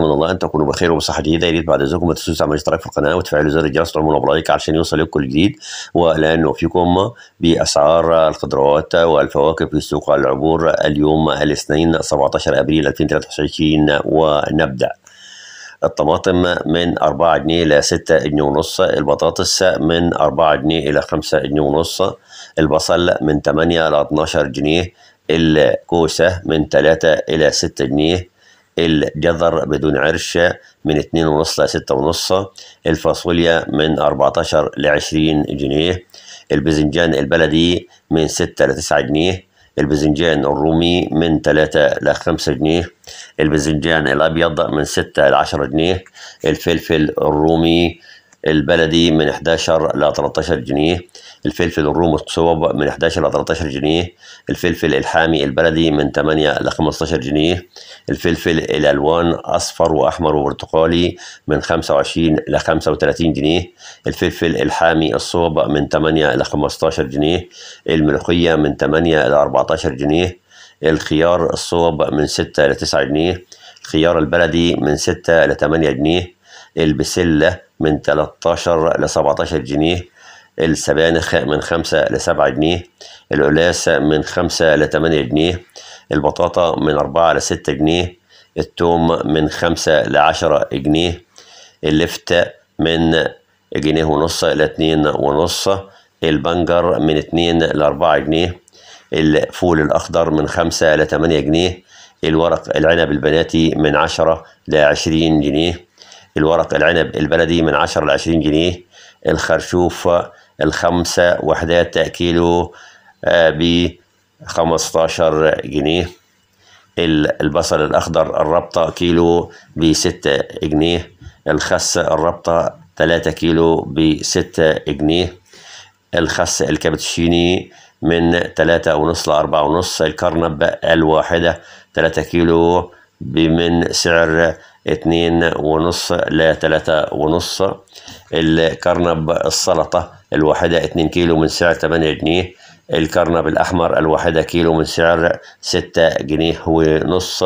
من الله ان تكونوا بخير وبصحه جيده يا ريت بعد اذنكم ما تنسوش تعملوا اشتراك في القناه وتفعلوا زر الجرس وتعملوا لايك عشان يوصل كل جديد واعلان وفيكم باسعار الخضروات والفواكه في سوق العبور اليوم الاثنين 17 ابريل 2023 ونبدا الطماطم من 4 جنيه إلى 6 جنيه ونص البطاطس من 4 جنيه إلى 5 جنيه ونص البصل من 8 إلى 12 جنيه الكوسة من 3 إلى 6 جنيه الجزر بدون عرش من 2.5 ل 6.5 الفاصوليا من 14 ل 20 جنيه البزنجان البلدي من 6 ل 9 جنيه البزنجان الرومي من 3 ل 5 جنيه البزنجان الابيض من 6 ل 10 جنيه الفلفل الرومي البلدي من 11 ل 13 جنيه الفلفل الرومي الصوب من 11 ل 13 جنيه الفلفل الحامي البلدي من 8 ل 15 جنيه الفلفل الالوان اصفر واحمر وبرتقالي من 25 ل 35 جنيه الفلفل الحامي الصوب من 8 ل 15 جنيه الملوخيه من 8 ل 14 جنيه الخيار الصوب من 6 ل 9 جنيه الخيار البلدي من 6 ل 8 جنيه البسلة من 13 ل 17 جنيه السبانخ من 5 ل 7 جنيه القلاسة من 5 ل 8 جنيه البطاطا من 4 ل 6 جنيه التوم من 5 ل 10 جنيه اللفتة من جنيه ونص ل 2 ونص البنجر من 2 ل 4 جنيه الفول الأخضر من 5 ل 8 جنيه الورق العنب البناتي من 10 ل 20 جنيه الورق العنب البلدي من 10 ل 20 جنيه الخرشوف الخمسة وحدات كيلو آه، ب 15 جنيه البصل الأخضر الربطة كيلو ب 6 جنيه الخس الربطة 3 كيلو ب 6 جنيه الخس الكابتشيني من 3.5 ل 4.5 الكرنب الواحدة 3 كيلو من سعر اتنين ونص تلاتة ونص الكرنب السلطة الواحدة اتنين كيلو من سعر تمانية جنيه الكرنب الأحمر الواحدة كيلو من سعر ستة جنيه ونص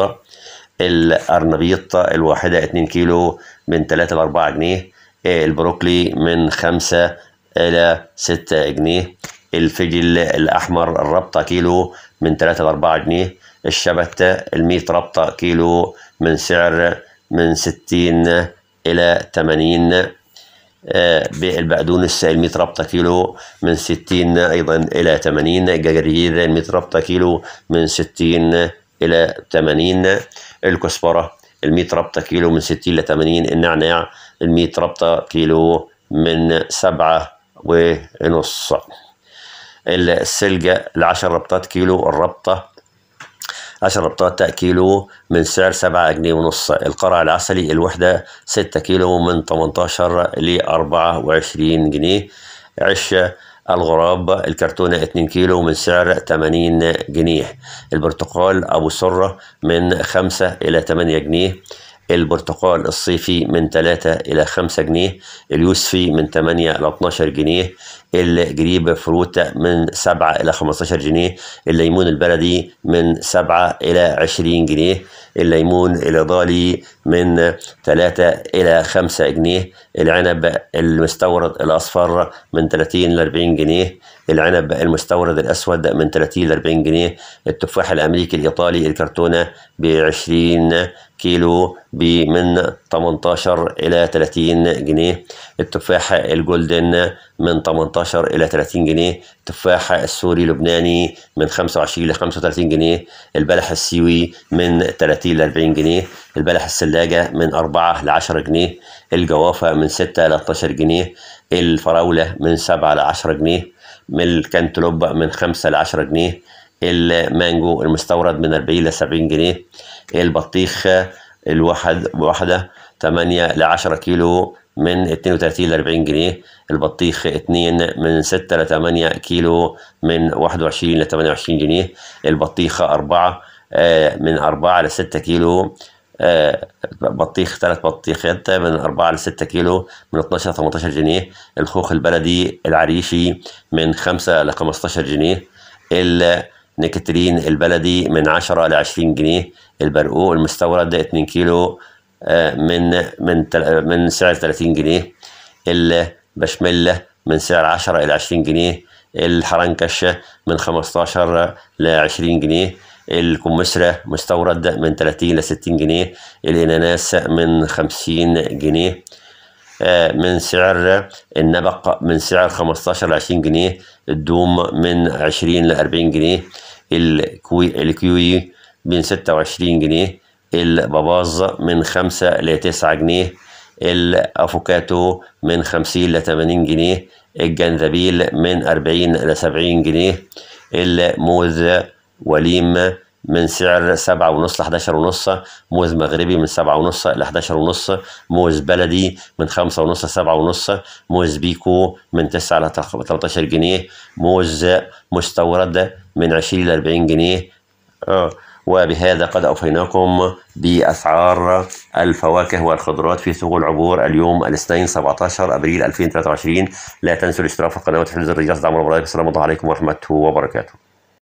الأرنبيط الواحدة اتنين كيلو من تلاتة لأربعة جنيه البروكلي من خمسة إلى ستة جنيه الفجل الأحمر الربطة كيلو من تلاتة لأربعة جنيه الشبت الميت ربطة كيلو من سعر من 60 إلى 80 آه، بالبقدونس السائل 100 ربطة كيلو من 60 أيضا إلى 80 الجرجير 100 ربطة كيلو من 60 إلى 80 الكسبرة 100 ربطة كيلو من 60 إلى 80 النعناع 100 ربطة كيلو من 7 ونص السلجة 10 ربطات كيلو الربطة عشر بطاطا كيلو من سعر سبعة جنيه ونص القرع العسلي الوحدة ستة كيلو من تمنتاشر لأربعة وعشرين جنيه عشة الغراب الكرتونة اتنين كيلو من سعر تمانين جنيه البرتقال أبو سرة من خمسة إلى تمانية جنيه البرتقال الصيفي من 3 إلى 5 جنيه اليوسفي من 8 إلى 12 جنيه الجريب فروت من 7 إلى 15 جنيه الليمون البلدي من 7 إلى 20 جنيه الليمون الإضالي من 3 إلى 5 جنيه العنب المستورد الأصفر من 30 ل 40 جنيه العنب المستورد الأسود من 30 ل 40 جنيه التفاح الأمريكي الإيطالي الكرتونة ب 20 كيلو من 18 إلى 30 جنيه التفاح الجولدن من 18 إلى 30 جنيه التفاح السوري لبناني من 25 ل 35 جنيه البلح السيوي من 30 ل 40 جنيه البلح الثلاجة من 4 ل 10 جنيه الجوافة من 6 ل 12 جنيه الفراولة من 7 ل 10 جنيه الكنتلوب من 5 ل 10 جنيه المانجو المستورد من 40 ل 70 جنيه البطيخ الواحد واحده 8 ل 10 كيلو من 32 ل 40 جنيه البطيخ 2 من 6 ل 8 كيلو من 21 ل 28 جنيه البطيخ 4 آه، من 4 ل 6 كيلو آه، بطيخ ثلاث بطيخات من 4 ل 6 كيلو من 12 ل 18 جنيه الخوخ البلدي العريشي من 5 ل 15 جنيه نيكترين البلدي من 10 ل 20 جنيه البرقوق المستورد 2 كيلو آه، من من من سعر 30 جنيه البشمله من سعر 10 الى 20 جنيه الحرنكش من 15 ل 20 جنيه الكمثرى مستورد من 30 ل 60 جنيه الاناناس من 50 جنيه آه، من سعر النبق من سعر 15 ل 20 جنيه الدوم من 20 ل 40 جنيه الكوي الكيوي من 26 جنيه الباباز من 5 ل 9 جنيه الافوكاتو من 50 ل 80 جنيه الجنزبيل من 40 ل 70 جنيه الموز وليم من سعر سبعة ونص لحداشر ونص موز مغربي من سبعة ونص لحداشر ونص موز بلدي من خمسة ونص لسبعة ونص موز بيكو من تسعة 13 جنيه موز مستورد من عشرين 40 جنيه آه، وبهذا قد أوفيناكم بأسعار الفواكه والخضروات في سوق العبور اليوم الاثنين 17 أبريل 2023 لا تنسوا الاشتراك في القناة وتفعيل زر الجرس دعم المباراة السلام عليكم ورحمة الله وبركاته